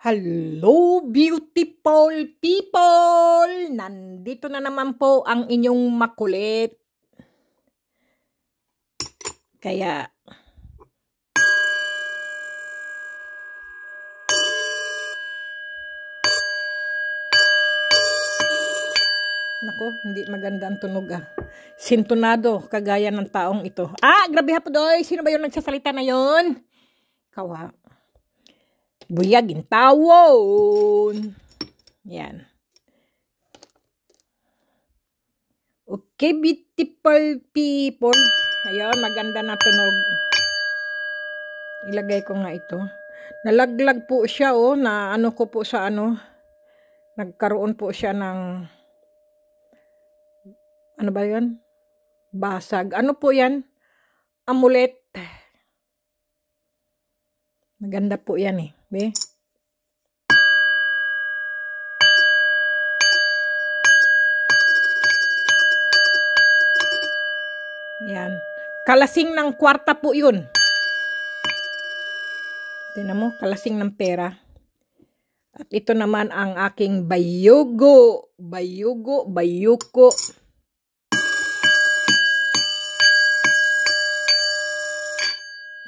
Hello beautiful people! Nandito na naman po ang inyong makulit. Kaya, Nako, hindi maganda ang tunog ah. Sintunado, kagaya ng taong ito. Ah, grabe ha po doy! Sino ba yung nagsasalita na yon? Kawa. Buyag in tawon. Yan. Okay, beautiful people. Ayun, maganda na tunog. Ilagay ko nga ito. Nalaglag po siya, oh, na ano ko po sa ano. Nagkaroon po siya ng, ano ba yan? Basag. Ano po yan? Amulet. Maganda po yan eh. Be. Yan. Kalasing ng kwarta po yun. Tinan mo, kalasing ng pera. At ito naman ang aking bayugo. Bayugo, bayuko.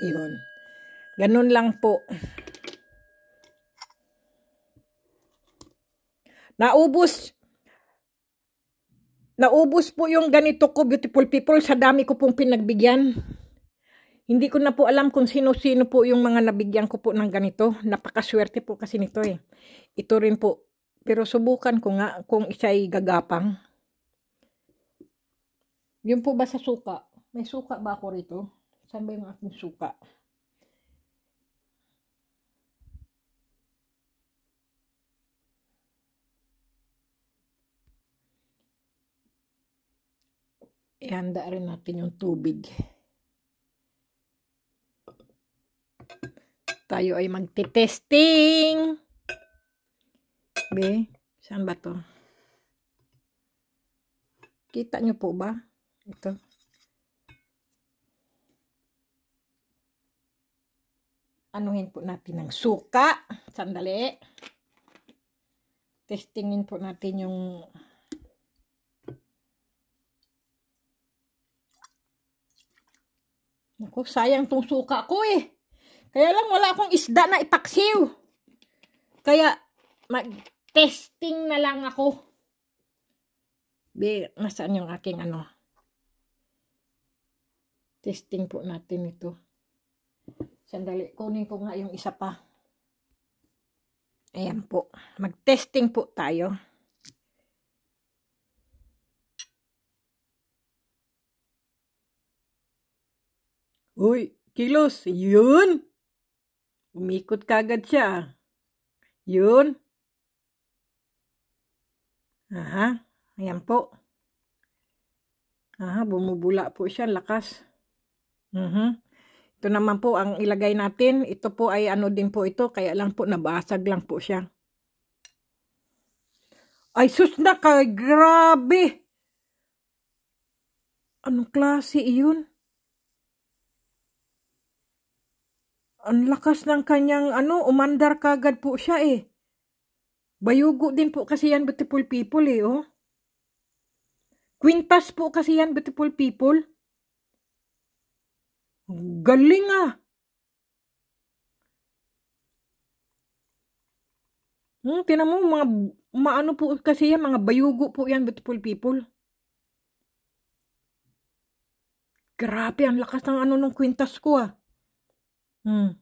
Yun. Ganun lang po. Naubos Naubos po yung ganito ko beautiful people sa dami ko pong pinagbigyan. Hindi ko na po alam kung sino-sino po yung mga nabigyan ko po ng ganito. Napakaswerte po kasi nito eh. Ito rin po. Pero subukan ko nga kung isa gagapang. Yun po ba sa suka? May suka ba ako rito? Saan ba yung aking suka? ihanda rin natin yung tubig. Tayo ay magte-testing. Be, saan ba to? Kita nyo po ba? Ito. Anuhin po natin ng suka. Sandali. Testingin po natin yung Naku, sayang tong suka ko eh. Kaya lang wala akong isda na ipaksiw. Kaya mag-testing na lang ako. Be, nasaan yung aking ano? Testing po natin ito. Sandali, kunin ko nga yung isa pa. Ayan po. Mag-testing po tayo. Uy, kilos, yun! Umikot kagad siya. Ah. Yun. Aha, ayan po. Aha, bumubula po siya, lakas. Uh mhm. -huh. Ito naman po ang ilagay natin. Ito po ay ano din po ito, kaya lang po nabasag lang po siya. Ay sus na kay grabe! Anong klase iyon? Ang lakas ng kanyang ano, umandar kagad po siya eh. Bayugo din po kasi yan beautiful people eh oh. Quintas po kasi yan beautiful people. Galing ah. Hmm, tinan mo, mga, maano po kasi yan, mga bayugo po yan, beautiful people. Grabe, ang lakas ng ano nung quintas ko ah. Hmm.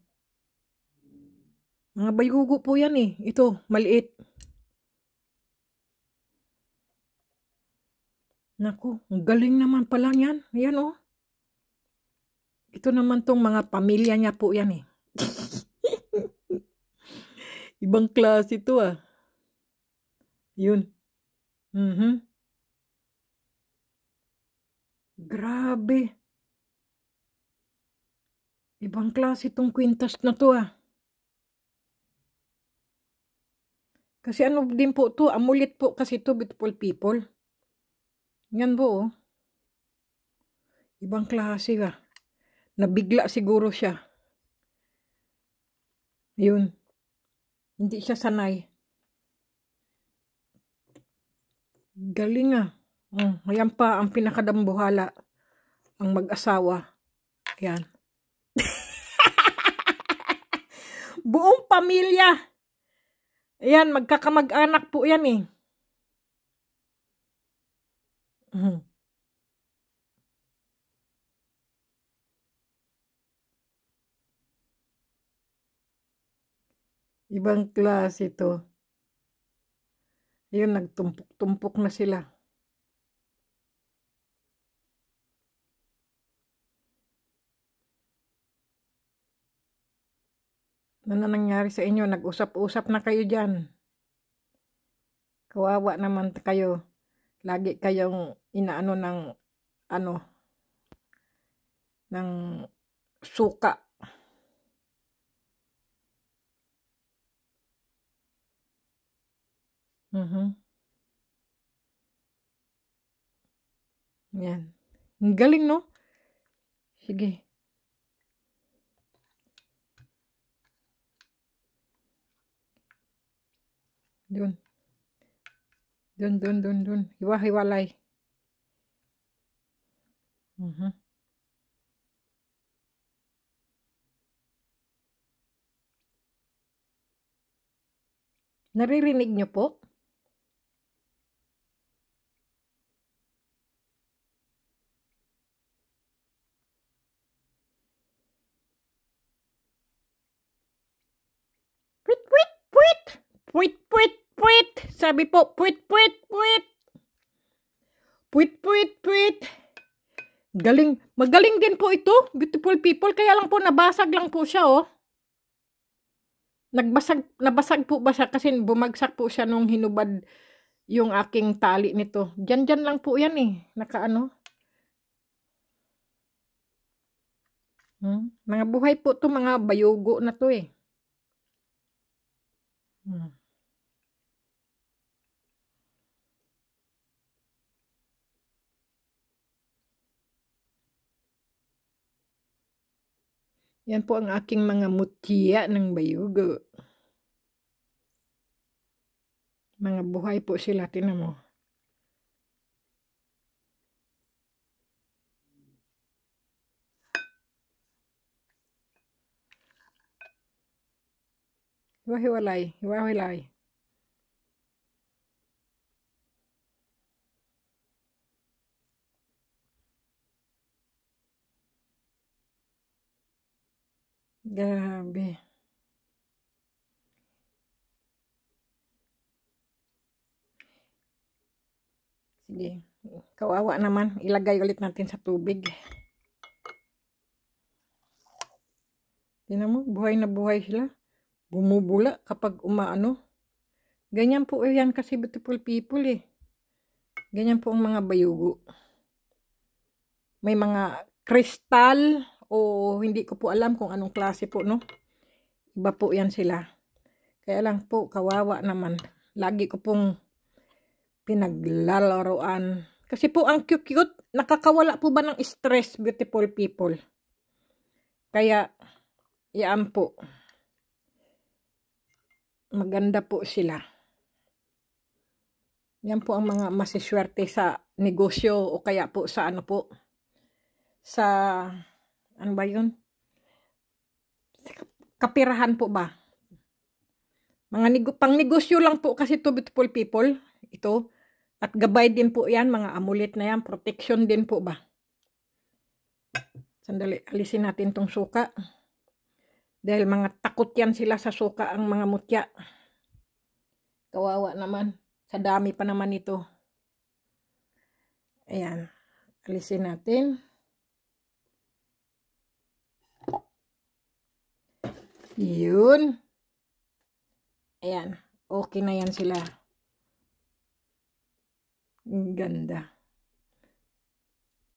Mga bayugo po yan eh. Ito, maliit. Naku, ang galing naman pala yan. Ayan oh. Ito naman tong mga pamilya niya po yan eh. Ibang klase ito ah. Yun. Mm-hmm. Grabe. Ibang klase itong kwintas na to ah. Kasi ano din po to, amulit ah, po kasi to beautiful people. Yan po oh. Ibang klase ah. Nabigla siguro siya. Yun. Hindi siya sanay. Galing ah. Mm, ayan pa ang pinakadambuhala. Ang mag-asawa. Ayan. buong pamilya. Ayan, magkakamag-anak po yan eh. Mhm. Ibang klase ito. Ayun, nagtumpok-tumpok na sila. Ano na nangyari sa inyo? Nag-usap-usap na kayo dyan. Kawawa naman kayo. Lagi kayong inaano ng ano ng suka. Mhm. Yan. Ang galing, no? Sige. دون دون دون دون دون يوا هيوا لاي اها Naririnig niyo po? Wait, wait, wait. Sabi po, puwit, puwit, puwit. Puwit, puwit, puwit. Galing. Magaling din po ito, beautiful people. Kaya lang po, nabasag lang po siya, oh. Nagbasag, nabasag po ba siya kasi bumagsak po siya nung hinubad yung aking tali nito. Diyan-diyan lang po yan, eh. Nakaano. Hmm? Mga buhay po to mga bayugo na to, eh. Hmm. Yan po ang aking mga mutiya ng bayugo. Mga buhay po sila, tinan mo. Hiwa-hiwalay, hiwa-hiwalay. Grabe. Sige. Kawawa naman. Ilagay ulit natin sa tubig. Tinan mo, buhay na buhay sila. Bumubula kapag umaano. Ganyan po eh, yan kasi beautiful people eh. Ganyan po ang mga bayugo. May mga kristal, o hindi ko po alam kung anong klase po, no? Iba po yan sila. Kaya lang po, kawawa naman. Lagi ko pong pinaglalaroan. Kasi po, ang cute-cute, nakakawala po ba ng stress, beautiful people? Kaya, yan po. Maganda po sila. Yan po ang mga masiswerte sa negosyo o kaya po sa ano po, sa ano ba yun? Kapirahan po ba? Mga nego pangnegosyo lang po kasi to beautiful people. Ito. At gabay din po yan, mga amulet na yan. Protection din po ba? Sandali, alisin natin tong suka. Dahil mga takot yan sila sa suka ang mga mutya. Kawawa naman. Sa dami pa naman ito. Ayan. Alisin natin. Yun. Ayan. Okay na yan sila. Ganda.